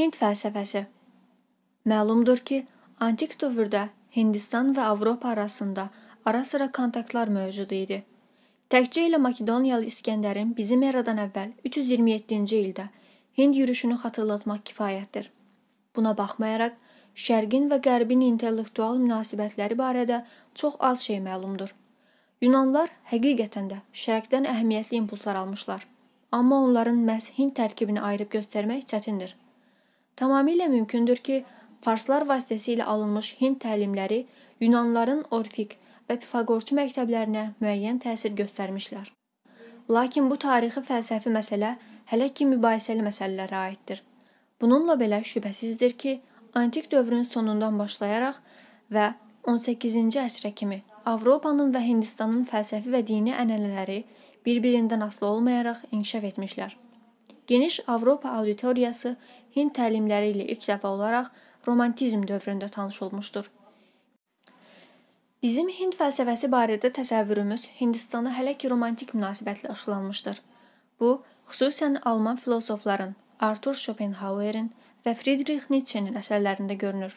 Hind fəlsəfəsi Məlumdur ki, antik dövrdə Hindistan və Avropa arasında ara-sıra kontaktlar mövcud idi. Təkcə ilə Makedoniyalı İskəndərin bizim eradan əvvəl 327-ci ildə Hind yürüşünü xatırlatmaq kifayətdir. Buna baxmayaraq, Şərqin və Qərbin intellektual münasibətləri barədə çox az şey məlumdur. Yunanlar həqiqətən də Şərqdən əhəmiyyətli impulslar almışlar, amma onların məhz Hind tərkibini ayırıb göstərmək çətindir. Tamamilə mümkündür ki, farslar vasitəsilə alınmış Hind təlimləri Yunanlıların Orfik və Pifaqorçu məktəblərinə müəyyən təsir göstərmişlər. Lakin bu tarixi fəlsəfi məsələ hələ ki mübahisəli məsələlərə aiddir. Bununla belə şübhəsizdir ki, antik dövrün sonundan başlayaraq və 18-ci əsrə kimi Avropanın və Hindistanın fəlsəfi və dini ənənələri bir-birindən asılı olmayaraq inkişaf etmişlər. Geniş Avropa auditoriyası Hind təlimləri ilə ilk dəfə olaraq romantizm dövründə tanış olmuşdur. Bizim Hind fəlsəfəsi barədə təsəvvürümüz Hindistana hələ ki romantik münasibətlə aşılanmışdır. Bu, xüsusən alman filosofların Artur Schopenhauerin və Friedrich Nietzsche-nin əsərlərində görünür.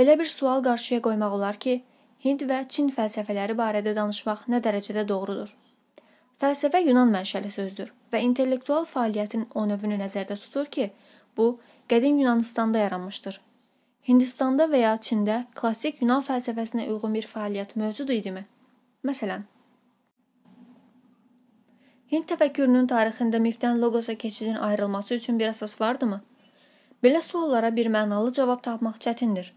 Belə bir sual qarşıya qoymaq olar ki, Hind və Çin fəlsəfələri barədə danışmaq nə dərəcədə doğrudur? Fəlsəfə Yunan mənşəli sözdür və intellektual fəaliyyətin o növünü nəzərdə tutur ki, Bu, qədim Yunanıstanda yaranmışdır. Hindistanda və ya Çində klassik Yunan fəlsəfəsinə uyğun bir fəaliyyət mövcud idimi? Məsələn, Hind təfəkkürünün tarixində mifdən loqosa keçidin ayrılması üçün bir əsas vardımı? Belə suallara bir mənalı cavab tapmaq çətindir.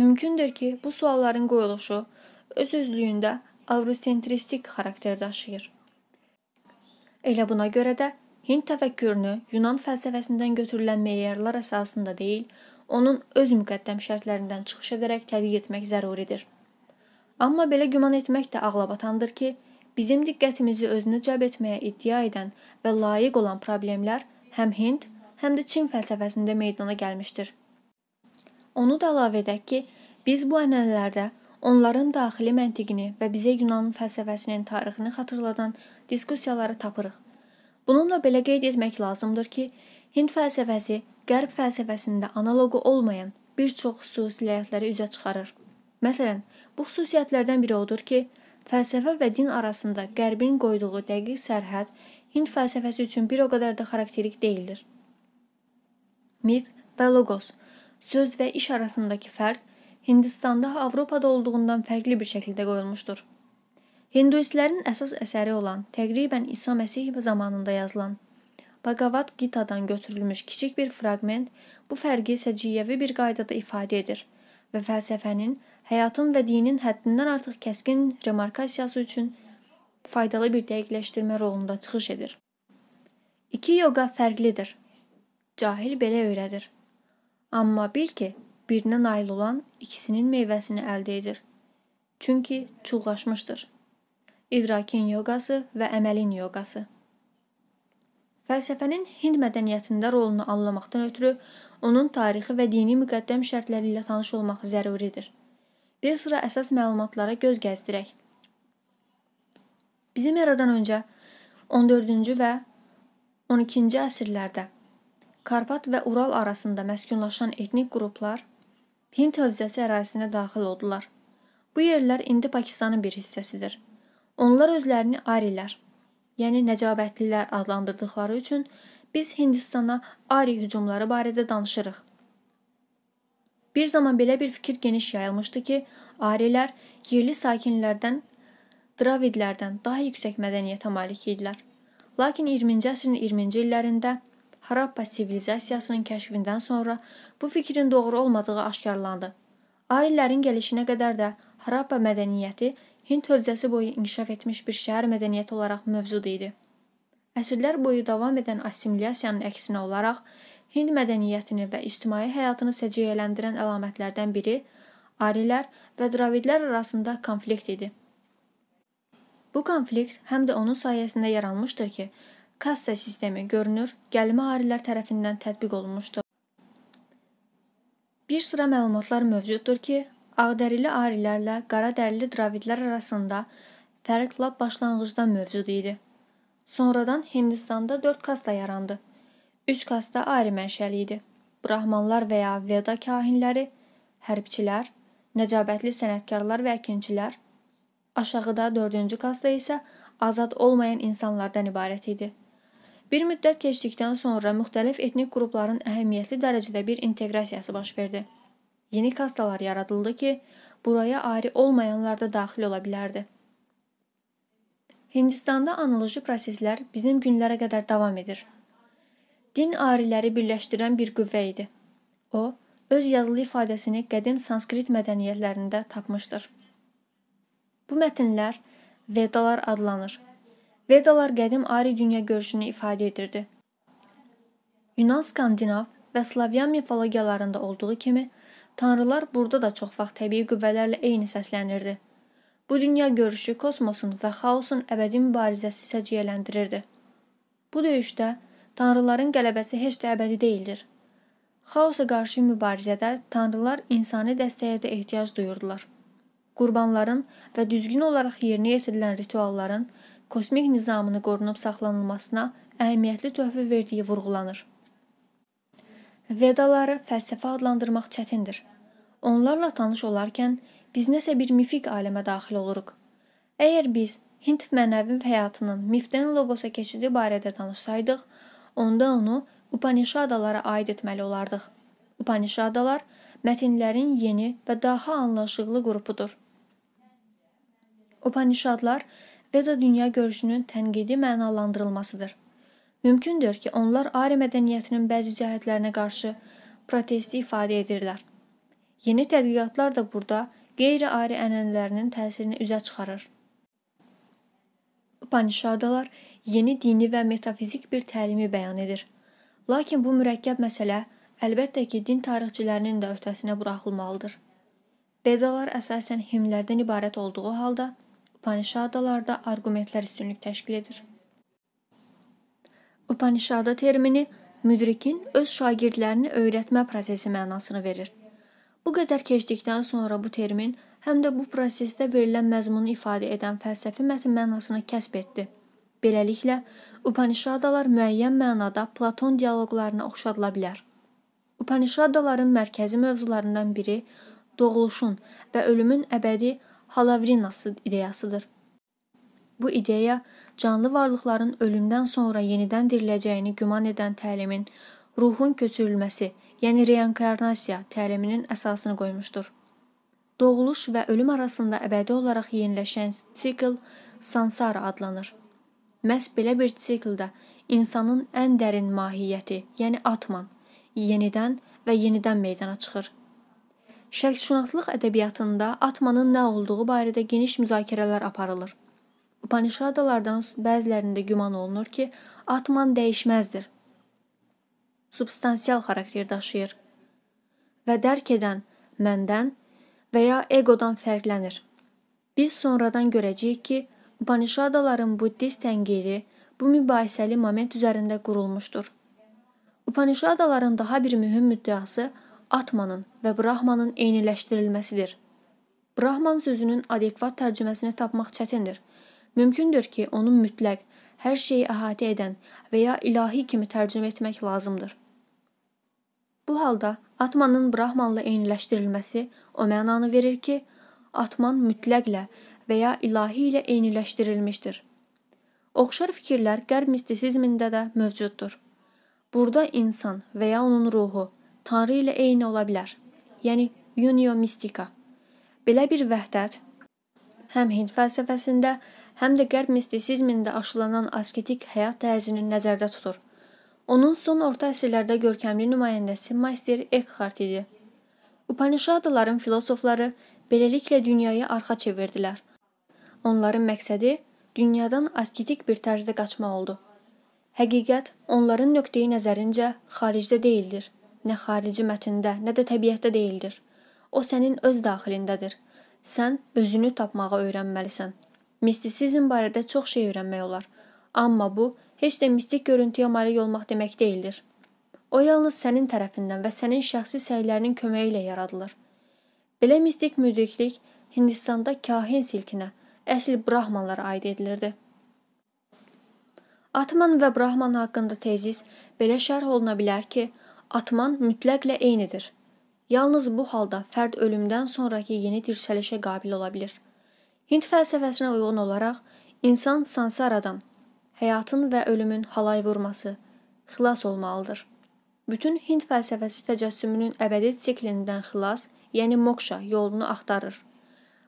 Mümkündür ki, bu sualların qoyuluşu öz özlüyündə avrosentristik xarakter daşıyır. Elə buna görə də Hind təfəkkürünü Yunan fəlsəfəsindən götürülən meyarlar əsasında deyil, onun öz müqəddəm şərtlərindən çıxış edərək tədqiq etmək zəruridir. Amma belə güman etmək də ağlabatandır ki, bizim diqqətimizi özünə cəlb etməyə iddia edən və layiq olan problemlər həm Hind, həm də Çin fəlsəfəsində meydana gəlmişdir. Onu da əlavə edək ki, biz bu ənənələrdə onların daxili məntiqini və bizə Yunan fəlsəfəsinin tarixini xatırladan diskussiyaları tapırıq. Bununla belə qeyd etmək lazımdır ki, Hind fəlsəfəsi Qərb fəlsəfəsində analoqu olmayan bir çox xüsusiyyətləri üzə çıxarır. Məsələn, bu xüsusiyyətlərdən biri odur ki, fəlsəfə və din arasında Qərbin qoyduğu dəqiq sərhəd Hind fəlsəfəsi üçün bir o qədər də xarakterik deyildir. Mif və logos söz və iş arasındakı fərq Hindistanda Avropada olduğundan fərqli bir şəkildə qoyulmuşdur. Hinduistlərin əsas əsəri olan, təqribən İsa Məsih zamanında yazılan Bhagavad Gita-dan götürülmüş kiçik bir fraqment bu fərqi səciyyəvi bir qaydada ifadə edir və fəlsəfənin, həyatın və dinin həddindən artıq kəskin remarkasiyası üçün faydalı bir dəqiqləşdirmə rolunda çıxış edir. İki yoqa fərqlidir. Cahil belə öyrədir. Amma bil ki, birinə nail olan ikisinin meyvəsini əldə edir. Çünki çulğaşmışdır. İdrakin yoqası və əməlin yoqası. Fəlsəfənin Hind mədəniyyətində rolunu anlamaqdan ötürü onun tarixi və dini müqəddəm şərtləri ilə tanış olmaq zəruridir. Bir sıra əsas məlumatlara göz gəzdirək. Bizim eradan öncə 14-cü və 12-ci əsrlərdə Karpat və Ural arasında məskunlaşan etnik qruplar Hind hövzəsi ərazisinə daxil oldular. Bu yerlər indi Pakistanın bir hissəsidir. Onlar özlərini arilər, yəni nəcabətlilər adlandırdıqları üçün biz Hindistana Ari hücumları barədə danışırıq. Bir zaman belə bir fikir geniş yayılmışdı ki, Arilər yerli sakinlərdən, Dravidlərdən daha yüksək mədəniyyətə malik idilər. Lakin 20-ci əsrin 20-ci illərində Harappa sivilizasiyasının kəşfindən sonra bu fikrin doğru olmadığı aşkarlandı. Arilərin gəlişinə qədər də Harappa mədəniyyəti Hind hövzəsi boyu inkişaf etmiş bir şəhər mədəniyyəti olaraq mövcud idi. Əsrlər boyu davam edən assimilyasiyanın əksinə olaraq Hind mədəniyyətini və ictimai həyatını səciyyələndirən əlamətlərdən biri Arilər və Dravidlər arasında konflikt idi. Bu konflikt həm də onun sayəsində yaranmışdır ki, kasta sistemi görünür, gəlmə arilər tərəfindən tətbiq olunmuşdur. Bir sıra məlumatlar mövcuddur ki, Ağdərili arilərlə qaradərili dravidlər arasında fərq lap başlanğıcdan mövcud idi. Sonradan Hindistanda 4 kasta yarandı. 3 kasta ari mənşəli idi. Brahmanlar və ya Veda kahinləri, hərbçilər, nəcabətli sənətkarlar və əkinçilər. Aşağıda 4-cü kasta isə azad olmayan insanlardan ibarət idi. Bir müddət keçdikdən sonra müxtəlif etnik qrupların əhəmiyyətli dərəcədə bir inteqrasiyası baş verdi. Yeni kastalar yaradıldı ki, buraya ari olmayanlar da daxil ola bilərdi. Hindistanda analoji proseslər bizim günlərə qədər davam edir. Din ariləri birləşdirən bir qüvvə idi. O, öz yazılı ifadəsini qədim sanskrit mədəniyyətlərində tapmışdır. Bu mətnlər Vedalar adlanır. Vedalar qədim Ari dünya görüşünü ifadə edirdi. Yunan, Skandinav və Slavyan mifologiyalarında olduğu kimi Tanrılar burada da çox vaxt təbii qüvvələrlə eyni səslənirdi. Bu dünya görüşü kosmosun və xaosun əbədi mübarizəsi səciyyələndirirdi. Bu döyüşdə tanrıların qələbəsi heç də əbədi deyildir. Xaosa qarşı mübarizədə tanrılar insani dəstəyə də ehtiyac duyurdular. Qurbanların və düzgün olaraq yerinə yetirilən ritualların kosmik nizamını qorunub saxlanılmasına əhəmiyyətli töhfə verdiyi vurğulanır. Vedaları fəlsəfə adlandırmaq çətindir. Onlarla tanış olarkən biz nəsə bir mifik aləmə daxil oluruq. Əgər biz Hind mənəvi həyatının mifdən loqosa keçidi barədə danışsaydıq, onda onu Upanishadalara aid etməli olardıq. Upanishadalar mətnlərin yeni və daha anlaşılıqlı qrupudur. Upanishadlar Veda dünya görüşünün tənqidi mənalandırılmasıdır. Mümkündür ki, onlar ari mədəniyyətinin bəzi cəhətlərinə qarşı protesti ifadə edirlər. Yeni tədqiqatlar da burada qeyri-ari ənənələrinin təsirini üzə çıxarır. Upanishadalar yeni dini və metafizik bir təlimi bəyan edir. Lakin bu mürəkkəb məsələ əlbəttə ki, din tarixçilərinin də öhdəsinə buraxılmalıdır. Vedalar əsasən himlərdən ibarət olduğu halda, Upanishadalarda arqumentlər üstünlük təşkil edir. Upanişada termini müdrikin öz şagirdlərini öyrətmə prosesi mənasını verir. Bu qədər keçdikdən sonra bu termin həm də bu prosesdə verilən məzmunu ifadə edən fəlsəfi mətn mənasını kəsb etdi. Beləliklə, Upanişadalar müəyyən mənada Platon dialoqlarına oxşadıla bilər. Upanişadaların mərkəzi mövzularından biri doğuluşun və ölümün əbədi Halavrinası ideyasıdır. Bu ideya canlı varlıqların ölümdən sonra yenidən diriləcəyini güman edən təlimin ruhun köçürülməsi, yəni reinkarnasiya təliminin əsasını qoymuşdur. Doğuluş və ölüm arasında əbədi olaraq yeniləşən sikl sansara adlanır. Məhz belə bir sikldə insanın ən dərin mahiyyəti, yəni atman, yenidən və yenidən meydana çıxır. Şərqşünaslıq ədəbiyyatında atmanın nə olduğu barədə geniş müzakirələr aparılır. Upanishadalardan bəzilərində güman olunur ki, atman dəyişməzdir. Substansial xarakter daşıyır və dərk edən məndən və ya egodan fərqlənir. Biz sonradan görəcəyik ki, Upanishadaların buddist tənqiri bu mübahisəli moment üzərində qurulmuşdur. Upanishadaların daha bir mühüm müddəası Atmanın və Brahmanın eyniləşdirilməsidir. Brahman sözünün adekvat tərcüməsini tapmaq çətindir. Mümkündür ki, onu mütləq, hər şeyi əhatə edən və ya ilahi kimi tərcümə etmək lazımdır. Bu halda Atmanın Brahmanla eyniləşdirilməsi o mənanı verir ki, Atman mütləqlə və ya ilahi ilə eyniləşdirilmişdir. Oxşar fikirlər Qərb mistisizmində də mövcuddur. Burada insan və ya onun ruhu Tanrı ilə eyni ola bilər. Yəni unio mistika. Belə bir vəhdət həm Hind fəlsəfəsində, həm də qərb mistisizmində aşılanan asketik həyat tərzini nəzərdə tutur. Onun son orta əsrlərdə görkəmli nümayəndəsi Meister Eckhart idi. Upanishadların filosofları beləliklə dünyayı arxa çevirdilər. Onların məqsədi dünyadan asketik bir tərzdə qaçmaq oldu. Həqiqət onların nöqteyi nəzərincə xaricdə deyildir. Nə xarici mətndə, nə də təbiətdə deyildir. O sənin öz daxilindədir. Sən özünü tapmağı öyrənməlisən. Mistisizm barədə çox şey öyrənmək olar, amma bu heç də mistik görüntüyə malik olmaq demək deyildir. O yalnız sənin tərəfindən və sənin şəxsi səylərinin köməyi ilə yaradılır. Belə mistik müdriklik Hindistanda kahin silkinə, əsl brahmanlara aid edilirdi. Atman və brahman haqqında tezis belə şərh oluna bilər ki, atman mütləqlə eynidir. Yalnız bu halda fərd ölümdən sonrakı yeni dirçəlişə qabil ola bilər. Hind fəlsəfəsinə uyğun olaraq insan sansaradan, həyatın və ölümün halay vurması, xilas olmalıdır. Bütün Hind fəlsəfəsi təcəssümünün əbədi siklindən xilas, yəni mokşa yolunu axtarır.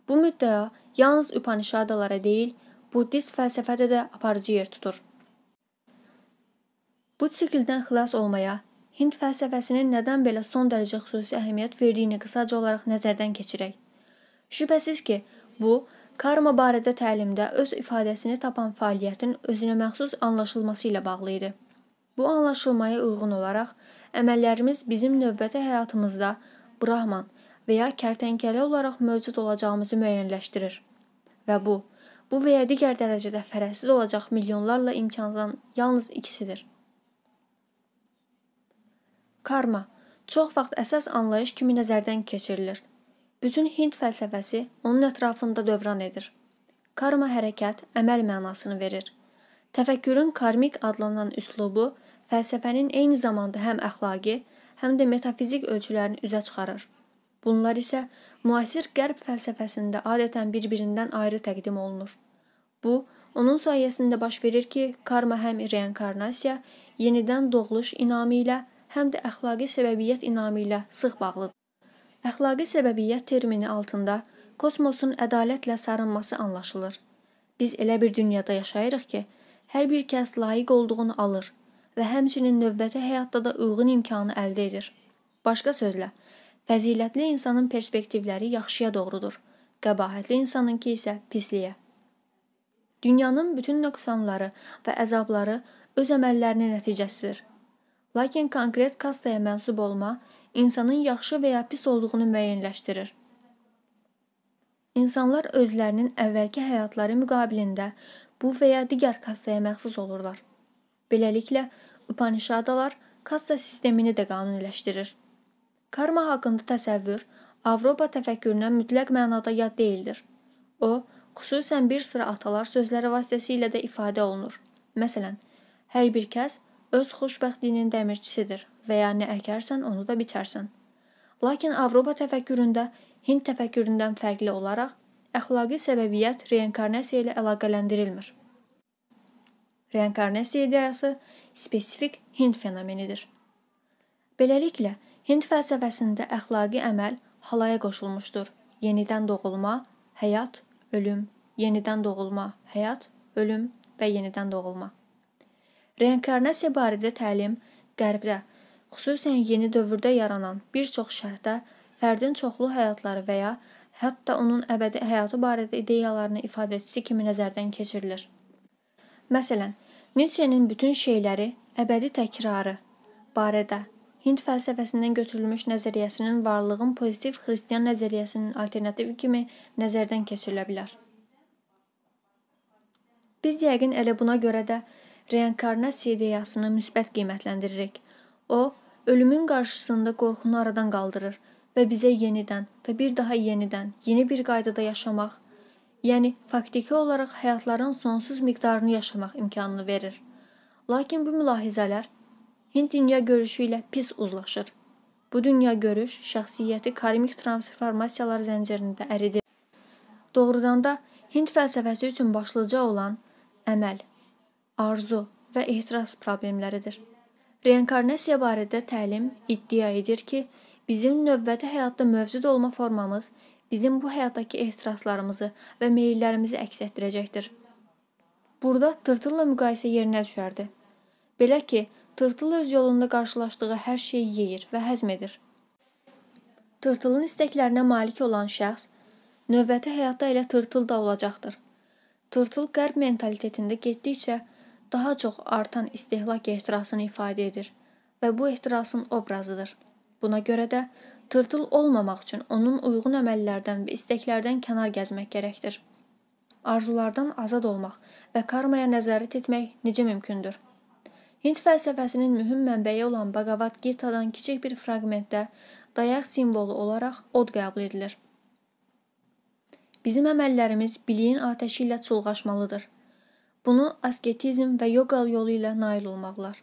Bu müddəa yalnız Upanishadalara deyil, Buddist fəlsəfədə də aparıcı yer tutur. Bu sikldən xilas olmaya Hind fəlsəfəsinin nədən belə son dərəcə xüsusi əhəmiyyət verdiyini qısaca olaraq nəzərdən keçirək. Şübhəsiz ki, bu Karma barədə təlimdə öz ifadəsini tapan fəaliyyətin özünəməxsus anlaşılması ilə bağlı idi. Bu anlaşılmaya uyğun olaraq əməllərimiz bizim növbəti həyatımızda Brahman və ya kərtənkələ olaraq mövcud olacağımızı müəyyənləşdirir. Və bu, bu və ya digər dərəcədə fərəhsiz olacaq milyonlarla imkandan yalnız ikisidir. Karma çox vaxt əsas anlayış kimi nəzərdən keçirilir Bütün Hind fəlsəfəsi onun ətrafında dövran edir. Karma hərəkət əməl mənasını verir. Təfəkkürün karmik adlanan üslubu fəlsəfənin eyni zamanda həm əxlaqi, həm də metafizik ölçülərini üzə çıxarır. Bunlar isə müasir Qərb fəlsəfəsində adətən bir-birindən ayrı təqdim olunur. Bu, onun sayəsində baş verir ki, karma həm reinkarnasiya, yenidən doğuluş inamı ilə, həm də əxlaqi səbəbiyyət inamı ilə sıx bağlıdır. Əxlaqi səbəbiyyət termini altında kosmosun ədalətlə sarınması anlaşılır. Biz elə bir dünyada yaşayırıq ki, hər bir kəs layiq olduğunu alır və həmçinin növbəti həyatda da uyğun imkanı əldə edir. Başqa sözlə, fəzilətli insanın perspektivləri yaxşıya doğrudur, qəbahətli insanınki isə pisliyə. Dünyanın bütün nöqsanları və əzabları öz əməllərinin nəticəsidir. Lakin konkret kastaya mənsub olma insanın yaxşı və ya pis olduğunu müəyyənləşdirir. İnsanlar özlərinin əvvəlki həyatları müqabilində bu və ya digər kastaya məxsus olurlar. Beləliklə, Upanishadalar kasta sistemini də qanuniləşdirir. Karma haqqında təsəvvür Avropa təfəkkürünə mütləq mənada yad deyildir. O, xüsusən bir sıra atalar sözləri vasitəsilə də ifadə olunur. Məsələn, hər bir kəs öz xoşbəxtliyinin dəmirçisidir və ya nə yəni əkərsən, onu da biçərsən. Lakin Avropa təfəkküründə Hind təfəkküründən fərqli olaraq əxlaqi səbəbiyyət reinkarnasiya ilə əlaqələndirilmir. Reinkarnasiya ideyası spesifik Hind fenomenidir. Beləliklə, Hind fəlsəfəsində əxlaqi əməl halaya qoşulmuşdur. Yenidən doğulma, həyat, ölüm, yenidən doğulma, həyat, ölüm və yenidən doğulma. Reinkarnasiya barədə təlim Qərbdə, xüsusən yeni dövrdə yaranan bir çox şərhdə fərdin çoxlu həyatları və ya hətta onun əbədi həyatı barədə ideyalarını ifadəçisi kimi nəzərdən keçirilir. Məsələn, Nietzsche-nin bütün şeyləri əbədi təkrarı barədə Hind fəlsəfəsindən götürülmüş nəzəriyyəsinin varlığın pozitiv xristian nəzəriyyəsinin alternativi kimi nəzərdən keçirilə bilər. Biz yəqin elə buna görə də reenkarnasiya ideyasını müsbət qiymətləndiririk. O, ölümün qarşısında qorxunu aradan qaldırır və bizə yenidən və bir daha yenidən yeni bir qaydada yaşamaq, yəni faktiki olaraq həyatların sonsuz miqdarını yaşamaq imkanını verir. Lakin bu mülahizələr Hind dünya görüşü ilə pis uzlaşır. Bu dünya görüş şəxsiyyəti karmik transformasiyalar zəncirində əridir. Doğrudan da Hind fəlsəfəsi üçün başlıca olan əməl, arzu və ehtiras problemləridir. Reinkarnasiya barədə təlim iddia edir ki, bizim növbəti həyatda mövcud olma formamız bizim bu həyatdakı ehtiraslarımızı və meyllərimizi əks etdirəcəkdir. Burada tırtılla müqayisə yerinə düşərdi. Belə ki, tırtıl öz yolunda qarşılaşdığı hər şeyi yeyir və həzm edir. Tırtılın istəklərinə malik olan şəxs növbəti həyatda elə tırtıl da olacaqdır. Tırtıl qərb mentalitetində getdikcə daha çox artan istehlak ehtirasını ifadə edir və bu ehtirasın obrazıdır. Buna görə də tırtıl olmamaq üçün onun uyğun əməllərdən və istəklərdən kənar gəzmək gərəkdir. Arzulardan azad olmaq və karmaya nəzarət etmək necə mümkündür? Hind fəlsəfəsinin mühüm mənbəyi olan Bhagavad Gita-dan kiçik bir fraqmentdə dayaq simvolu olaraq od qəbul edilir. Bizim əməllərimiz biliyin atəşi ilə çulğaşmalıdır. Bunu asketizm və yoqa yolu ilə nail olmaqlar.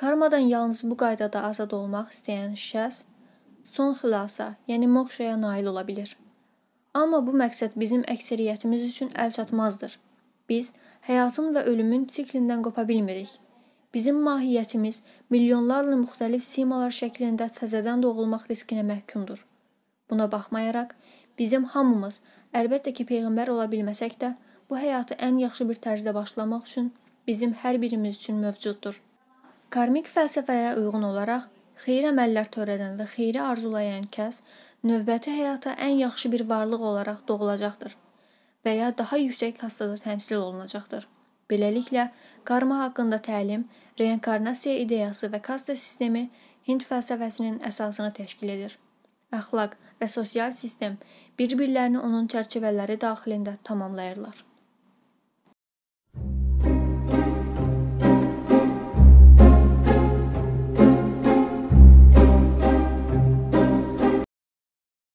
Karmadan yalnız bu qaydada azad olmaq istəyən şəxs son xilasa, yəni mokşaya nail ola bilər. Amma bu məqsəd bizim əksəriyyətimiz üçün əl çatmazdır. Biz həyatın və ölümün siklindən qopa bilmirik. Bizim mahiyyətimiz milyonlarla müxtəlif simalar şəklində təzədən doğulmaq riskinə məhkumdur. Buna baxmayaraq, bizim hamımız əlbəttə ki, peyğəmbər ola bilməsək də, Bu həyatı ən yaxşı bir tərzdə başlamaq üçün bizim hər birimiz üçün mövcuddur. Karmik fəlsəfəyə uyğun olaraq xeyir əməllər törədən və xeyri arzulayan kəs növbəti həyata ən yaxşı bir varlıq olaraq doğulacaqdır və ya daha yüksək kassada təmsil olunacaqdır. Beləliklə, karma haqqında təlim, reinkarnasiya ideyası və kasta sistemi Hind fəlsəfəsinin əsasını təşkil edir. Əxlaq və sosial sistem bir-birlərini onun çərçivələri daxilində tamamlayırlar.